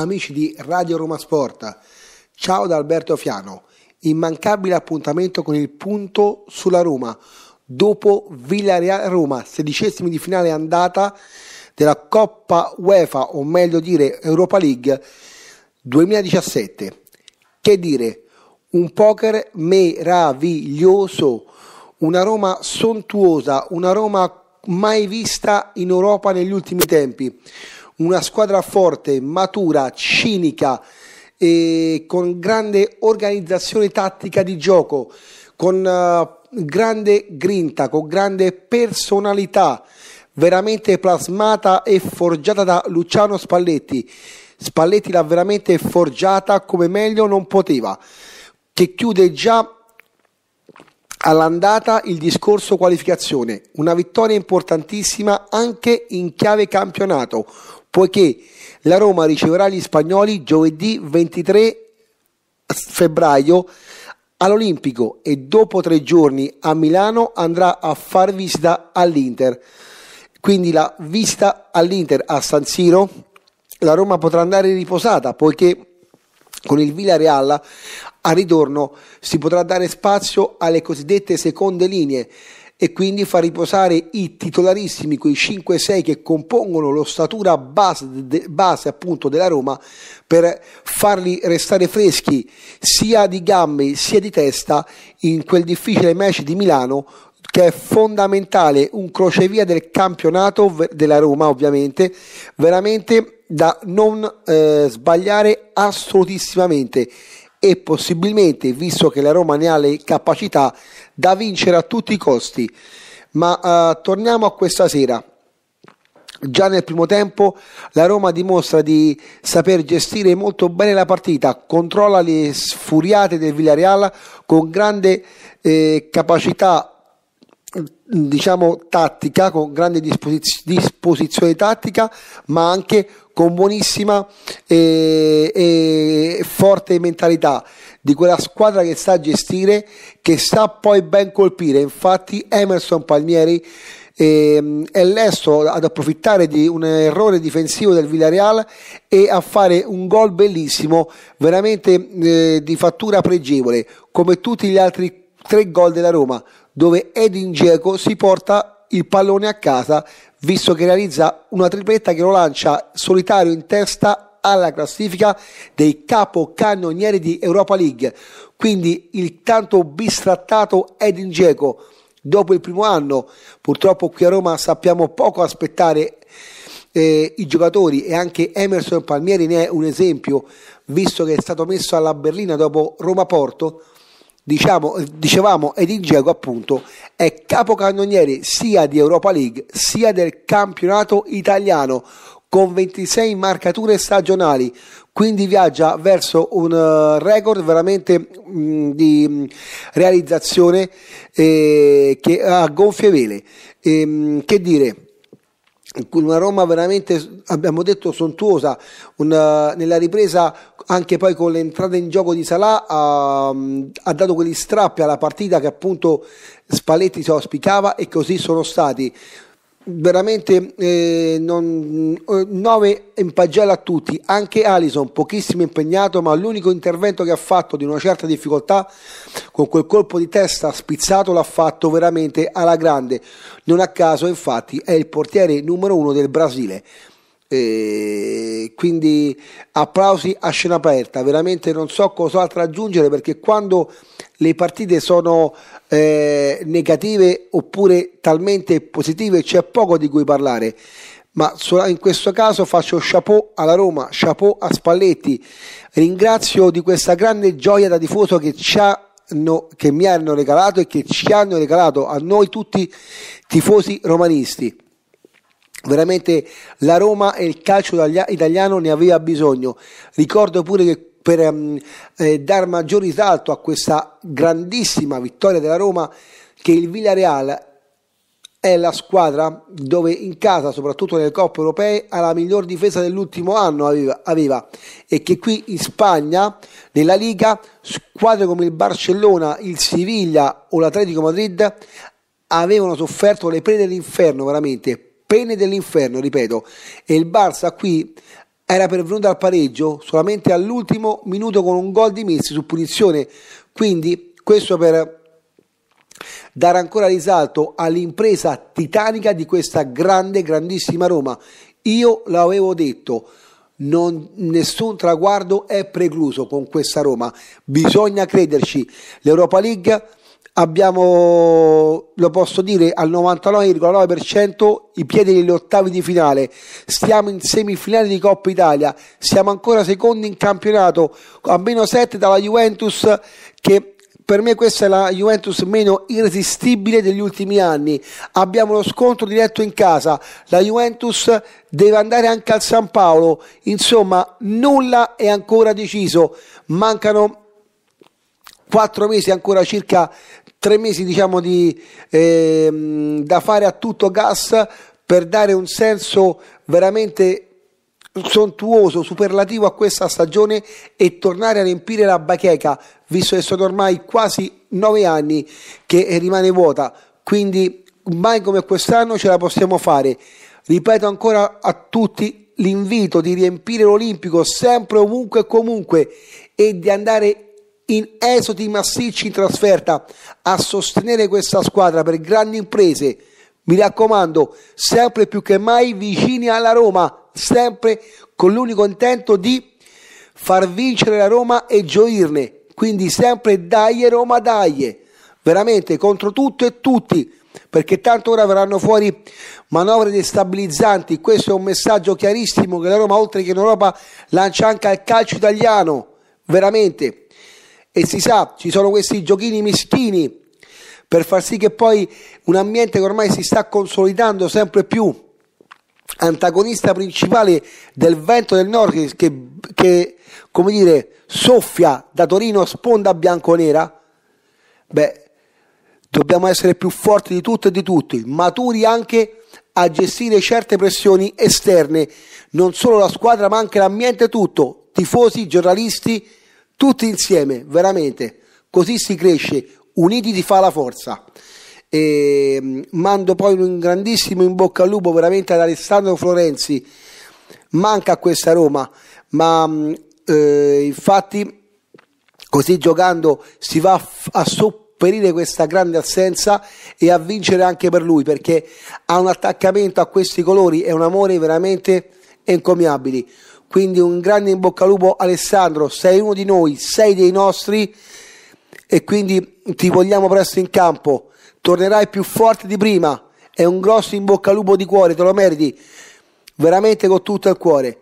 amici di Radio Roma Sport. Ciao da Alberto Fiano. Immancabile appuntamento con il punto sulla Roma. Dopo Villarreal Roma, sedicesimi di finale andata della Coppa UEFA, o meglio dire Europa League 2017. Che dire, un poker meraviglioso, una Roma sontuosa, una Roma mai vista in Europa negli ultimi tempi una squadra forte, matura, cinica, con grande organizzazione tattica di gioco, con eh, grande grinta, con grande personalità, veramente plasmata e forgiata da Luciano Spalletti. Spalletti l'ha veramente forgiata come meglio non poteva, che chiude già all'andata il discorso qualificazione, una vittoria importantissima anche in chiave campionato, poiché la Roma riceverà gli spagnoli giovedì 23 febbraio all'Olimpico e dopo tre giorni a Milano andrà a far visita all'Inter. Quindi la visita all'Inter a San Siro, la Roma potrà andare riposata poiché con il Villarreal a ritorno si potrà dare spazio alle cosiddette seconde linee e quindi fa riposare i titolarissimi, quei 5-6 che compongono l'ossatura base, base appunto della Roma per farli restare freschi sia di gambe sia di testa in quel difficile match di Milano che è fondamentale, un crocevia del campionato della Roma ovviamente, veramente da non eh, sbagliare assolutissimamente e possibilmente, visto che la Roma ne ha le capacità, da vincere a tutti i costi. Ma eh, torniamo a questa sera. Già nel primo tempo la Roma dimostra di saper gestire molto bene la partita, controlla le sfuriate del Villarreal con grande eh, capacità diciamo tattica, con grande disposiz- disposizione tattica, ma anche con buonissima e, eh, e, eh, forte mentalità di quella squadra che sa gestire, che sa poi ben colpire. Infatti Emerson Palmieri eh, è lesto ad approfittare di un errore difensivo del Villarreal e a fare un gol bellissimo, veramente eh, di fattura pregevole, come tutti gli altri tre gol della Roma, dove Edin Dzeko si porta il pallone a casa, visto che realizza una tripletta che lo lancia solitario in testa alla classifica dei capocannonieri di Europa League. Quindi il tanto bistrattato Edin Dzeko dopo il primo anno, purtroppo qui a Roma sappiamo poco aspettare eh, i giocatori e anche Emerson Palmieri ne è un esempio, visto che è stato messo alla berlina dopo Roma Porto diciamo, eh, dicevamo ed in appunto è capocannoniere sia di Europa League sia del campionato italiano con 26 marcature stagionali quindi viaggia verso un eh, record veramente di realizzazione eh, che ha gonfie vele e, ehm, che dire una Roma veramente, abbiamo detto, sontuosa, una, eh, nella ripresa anche poi con l'entrata in gioco di Salah ha, ehm, ha dato quegli strappi alla partita che appunto Spalletti si auspicava e così sono stati veramente eh, non, 9 eh, in pagella a tutti, anche Alison pochissimo impegnato, ma l'unico intervento che ha fatto di una certa difficoltà con quel colpo di testa spizzato l'ha fatto veramente alla grande. Non a caso infatti è il portiere numero uno del Brasile. E quindi applausi a scena aperta, veramente non so cos'altro aggiungere perché quando le partite sono eh, negative oppure talmente positive c'è poco di cui parlare. Ma in questo caso faccio chapeau alla Roma, chapeau a Spalletti. Ringrazio di questa grande gioia da tifoso che ci ha che mi hanno regalato e che ci hanno regalato a noi tutti tifosi romanisti veramente la Roma e il calcio italiano ne aveva bisogno. Ricordo pure che per um, eh, dar maggior risalto a questa grandissima vittoria della Roma che il Villarreal è la squadra dove in casa, soprattutto nelle coppe europee, ha la miglior difesa dell'ultimo anno aveva, aveva, e che qui in Spagna, nella Liga, squadre come il Barcellona, il Siviglia o l'Atletico Madrid avevano sofferto le prede dell'inferno veramente pene dell'inferno, ripeto, e il Barça qui era pervenuto al pareggio solamente all'ultimo minuto con un gol di Messi su punizione, quindi questo per dare ancora risalto all'impresa titanica di questa grande, grandissima Roma. Io l'avevo detto, non, nessun traguardo è precluso con questa Roma, bisogna crederci. L'Europa League abbiamo, lo posso dire, al 99,9% i piedi degli ottavi di finale. Stiamo in semifinale di Coppa Italia, siamo ancora secondi in campionato, a meno 7 dalla Juventus che per me questa è la Juventus meno irresistibile degli ultimi anni. Abbiamo lo scontro diretto in casa. La Juventus deve andare anche al San Paolo. Insomma, nulla è ancora deciso. Mancano quattro mesi ancora circa tre mesi diciamo di, eh, da fare a tutto gas per dare un senso veramente sontuoso, superlativo a questa stagione e tornare a riempire la bacheca, visto che sono ormai quasi nove anni che rimane vuota. Quindi mai come quest'anno ce la possiamo fare. Ripeto ancora a tutti l'invito di riempire l'Olimpico sempre, ovunque e comunque e di andare in esodi massicci in trasferta a sostenere questa squadra per grandi imprese. Mi raccomando, sempre più che mai vicini alla Roma, sempre con l'unico intento di far vincere la Roma e gioirne. Quindi sempre dai Roma dai, veramente contro tutto e tutti, perché tanto ora verranno fuori manovre destabilizzanti. Questo è un messaggio chiarissimo che la Roma, oltre che in Europa, lancia anche al calcio italiano, veramente. E si sa, ci sono questi giochini meschini per far sì che poi un ambiente che ormai si sta consolidando sempre più antagonista principale del vento del nord che, che come dire, soffia da Torino a sponda bianconera, beh, dobbiamo essere più forti di tutto e di tutti, maturi anche a gestire certe pressioni esterne, non solo la squadra ma anche l'ambiente tutto, tifosi, giornalisti tutti insieme, veramente, così si cresce, uniti ti fa la forza. E mm, mando poi un grandissimo in bocca al lupo veramente ad Alessandro Florenzi, manca questa Roma, ma mm, eh, infatti così giocando si va a sopperire questa grande assenza e a vincere anche per lui perché ha un attaccamento a questi colori e un amore veramente encomiabili. Quindi un grande in bocca al lupo Alessandro, sei uno di noi, sei dei nostri e quindi ti vogliamo presto in campo. Tornerai più forte di prima. È un grosso in bocca al lupo di cuore, te lo meriti veramente con tutto il cuore.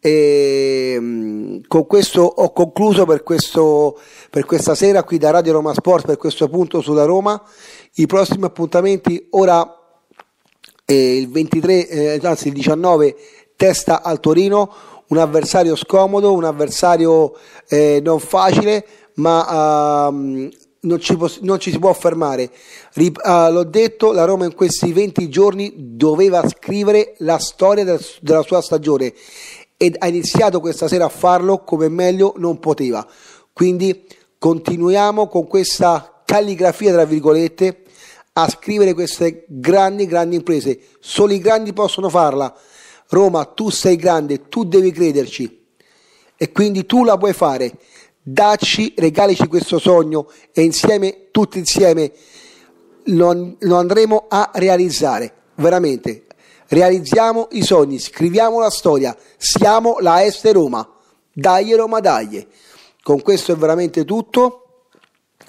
E ehm, con questo ho concluso per, questo, per questa sera qui da Radio Roma Sport per questo punto sulla Roma. I prossimi appuntamenti ora eh, il 23, eh, anzi il 19 testa al Torino un avversario scomodo, un avversario eh, non facile, ma ehm, non, ci poss- non, ci si può fermare. Rip- ah, l'ho detto, la Roma in questi 20 giorni doveva scrivere la storia del- della sua stagione ed ha iniziato questa sera a farlo come meglio non poteva. Quindi continuiamo con questa calligrafia, tra virgolette, a scrivere queste grandi, grandi imprese. Solo i grandi possono farla. Roma, tu sei grande, tu devi crederci e quindi tu la puoi fare. Dacci, regalici questo sogno e insieme, tutti insieme, lo, lo andremo a realizzare. Veramente, realizziamo i sogni, scriviamo la storia, siamo la Este Roma. Dai Roma, dai. Con questo è veramente tutto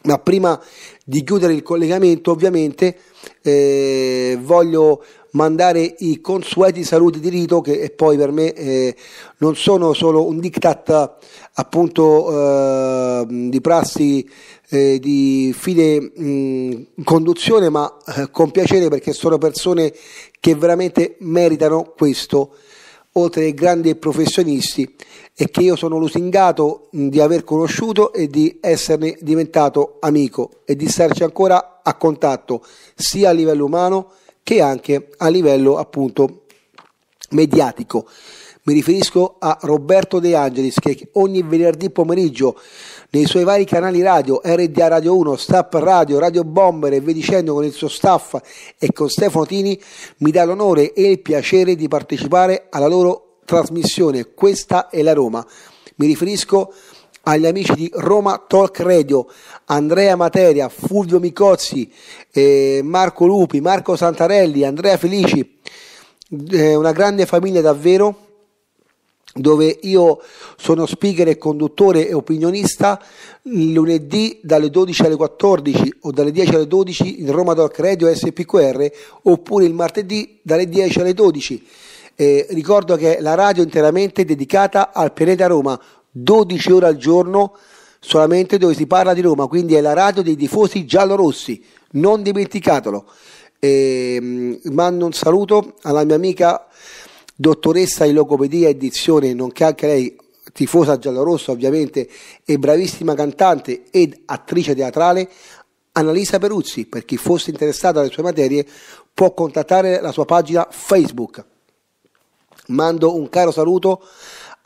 ma prima di chiudere il collegamento ovviamente eh, voglio mandare i consueti saluti di rito che poi per me eh, non sono solo un diktat appunto eh, di prassi eh, di fine mh, mm, conduzione ma eh, con piacere perché sono persone che veramente meritano questo oltre ai grandi professionisti e che io sono lusingato mm, di aver conosciuto e di esserne diventato amico e di starci ancora a contatto sia a livello umano che anche a livello appunto mediatico. Mi riferisco a Roberto De Angelis che ogni venerdì pomeriggio nei suoi vari canali radio, RDA Radio 1, Stap Radio, Radio Bomber e via dicendo con il suo staff e con Stefano Tini, mi dà l'onore e il piacere di partecipare alla loro trasmissione Questa è la Roma. Mi riferisco agli amici di Roma Talk Radio, Andrea Materia, Fulvio Micozzi, eh, Marco Lupi, Marco Santarelli, Andrea Felici, eh, una grande famiglia davvero dove io sono speaker e conduttore e opinionista lunedì dalle 12 alle 14 o dalle 10 alle 12 in Roma Talk Radio SPQR oppure il martedì dalle 10 alle 12. Eh, ricordo che la radio è interamente dedicata al pianeta Roma, 12 ore al giorno solamente dove si parla di Roma, quindi è la radio dei tifosi giallorossi, non dimenticatelo. E, ehm, mando un saluto alla mia amica dottoressa in logopedia e dizione, nonché anche lei tifosa giallorossa ovviamente e bravissima cantante ed attrice teatrale, Annalisa Peruzzi, per chi fosse interessato alle sue materie può contattare la sua pagina Facebook. Mando un caro saluto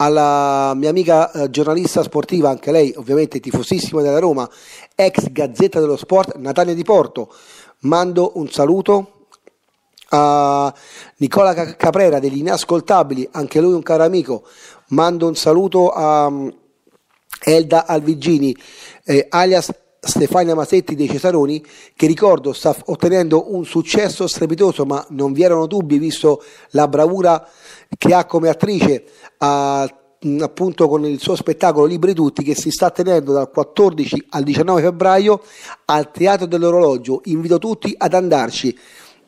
alla mia amica eh, giornalista sportiva, anche lei ovviamente tifosissima della Roma, ex Gazzetta dello Sport, Natalia Di Porto. Mando un saluto a Nicola Caprera degli Inascoltabili, anche lui un caro amico. Mando un saluto a mm, Elda Alvigini, eh, alias Stefania Masetti dei Cesaroni, che ricordo sta ottenendo un successo strepitoso, ma non vi erano dubbi visto la bravura che ha come attrice a, appunto con il suo spettacolo Libri Tutti che si sta tenendo dal 14 al 19 febbraio al Teatro dell'Orologio. Invito tutti ad andarci.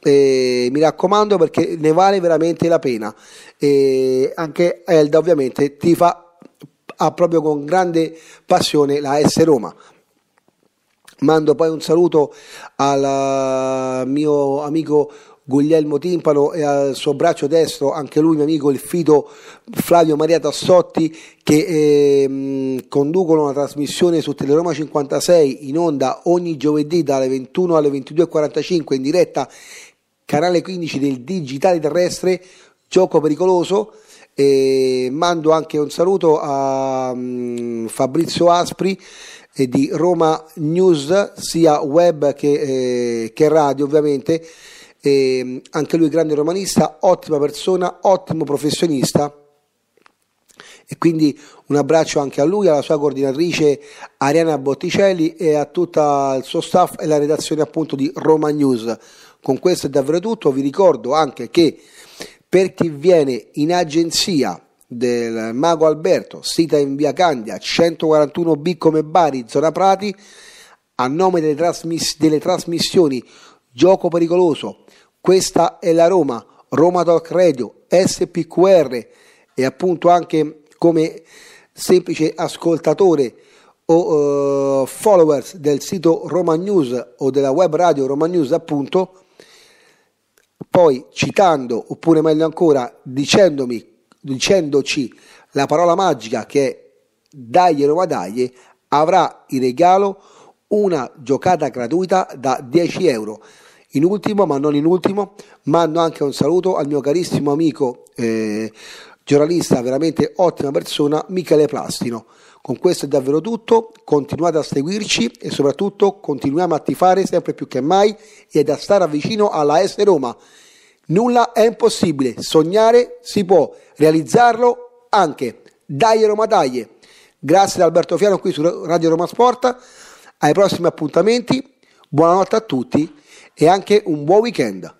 Eh, mi raccomando perché ne vale veramente la pena. Eh, anche Elda ovviamente ti fa ha proprio con grande passione la S Roma. Mando poi un saluto al eh, mio amico Guglielmo Timpano e al suo braccio destro, anche lui mio amico, il fido Flavio Maria Tassotti, che eh, conducono una trasmissione su Teleroma 56 in onda ogni giovedì dalle 21 alle 22.45 in diretta, canale 15 del Digitale Terrestre, Gioco Pericoloso. E mando anche un saluto a um, Fabrizio Aspri e di Roma News, sia web che, eh, che radio ovviamente. E mm, anche lui grande romanista, ottima persona, ottimo professionista. E quindi un abbraccio anche a lui, alla sua coordinatrice Ariana Botticelli e a tutto il suo staff e la redazione appunto di Roma News. Con questo è davvero tutto, vi ricordo anche che per chi viene in agenzia del Mago Alberto, sita in via Candia, 141B come Bari, zona Prati, a nome delle, trasmiss- delle trasmissioni Gioco Pericoloso, questa è la Roma, Roma Talk Radio, SPQR e appunto anche come semplice ascoltatore o uh, followers del sito Roma News o della web radio Roma News appunto, poi citando oppure meglio ancora dicendomi dicendoci la parola magica che è dagli Roma dagli, avrà in regalo una giocata gratuita da 10 euro. In ultimo, ma non in ultimo, mando anche un saluto al mio carissimo amico eh, giornalista, veramente ottima persona, Michele Plastino. Con questo è davvero tutto, continuate a seguirci e soprattutto continuiamo a tifare sempre più che mai ed a stare vicino alla S Roma. Nulla è impossibile, sognare si può, realizzarlo anche. Dai Roma dai. Grazie ad Alberto Fiano qui su Radio Roma Sport. Ai prossimi appuntamenti, buonanotte a tutti e anche un buon weekend.